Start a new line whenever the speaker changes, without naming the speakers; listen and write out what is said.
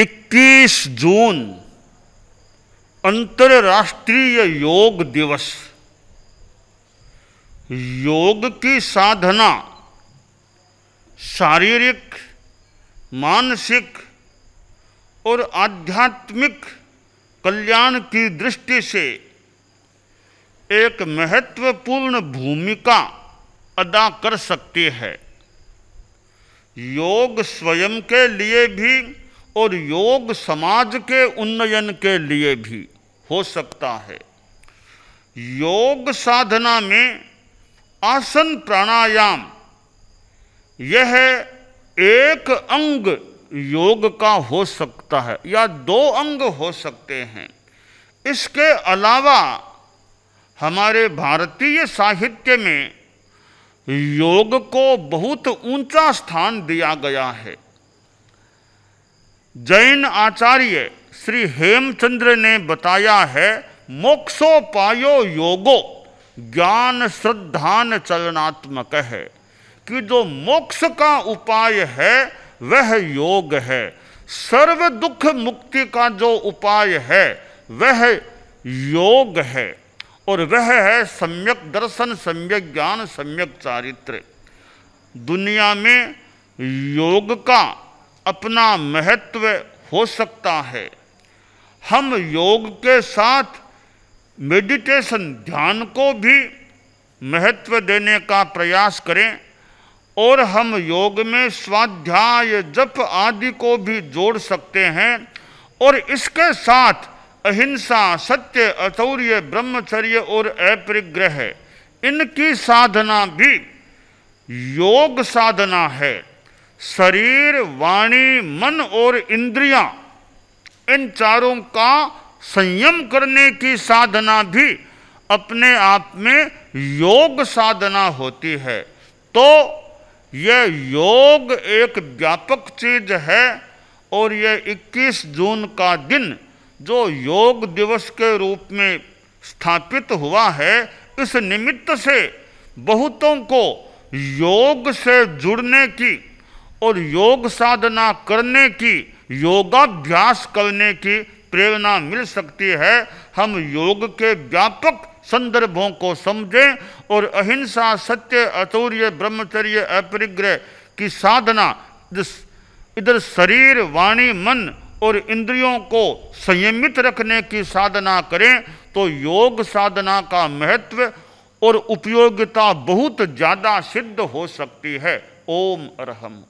21 जून अंतर्राष्ट्रीय योग दिवस योग की साधना शारीरिक मानसिक और आध्यात्मिक कल्याण की दृष्टि से एक महत्वपूर्ण भूमिका अदा कर सकती है योग स्वयं के लिए भी और योग समाज के उन्नयन के लिए भी हो सकता है योग साधना में आसन प्राणायाम यह एक अंग योग का हो सकता है या दो अंग हो सकते हैं इसके अलावा हमारे भारतीय साहित्य में योग को बहुत ऊंचा स्थान दिया गया है जैन आचार्य श्री हेमचंद्र ने बताया है मोक्षोपायो योगो ज्ञान श्रद्धान चलनात्मक है कि जो मोक्ष का उपाय है वह योग है सर्व दुख मुक्ति का जो उपाय है वह योग है और वह है सम्यक दर्शन सम्यक ज्ञान सम्यक चारित्र दुनिया में योग का अपना महत्व हो सकता है हम योग के साथ मेडिटेशन ध्यान को भी महत्व देने का प्रयास करें और हम योग में स्वाध्याय जप आदि को भी जोड़ सकते हैं और इसके साथ अहिंसा सत्य अचौर्य ब्रह्मचर्य और अपरिग्रह इनकी साधना भी योग साधना है शरीर वाणी मन और इंद्रियां इन चारों का संयम करने की साधना भी अपने आप में योग साधना होती है तो यह योग एक व्यापक चीज है और यह 21 जून का दिन जो योग दिवस के रूप में स्थापित हुआ है इस निमित्त से बहुतों को योग से जुड़ने की और योग साधना करने की योगाभ्यास करने की प्रेरणा मिल सकती है हम योग के व्यापक संदर्भों को समझें और अहिंसा सत्य अतुर्य ब्रह्मचर्य अपरिग्रह की साधना इधर शरीर वाणी मन और इंद्रियों को संयमित रखने की साधना करें तो योग साधना का महत्व और उपयोगिता बहुत ज़्यादा सिद्ध हो सकती है ओम अरहम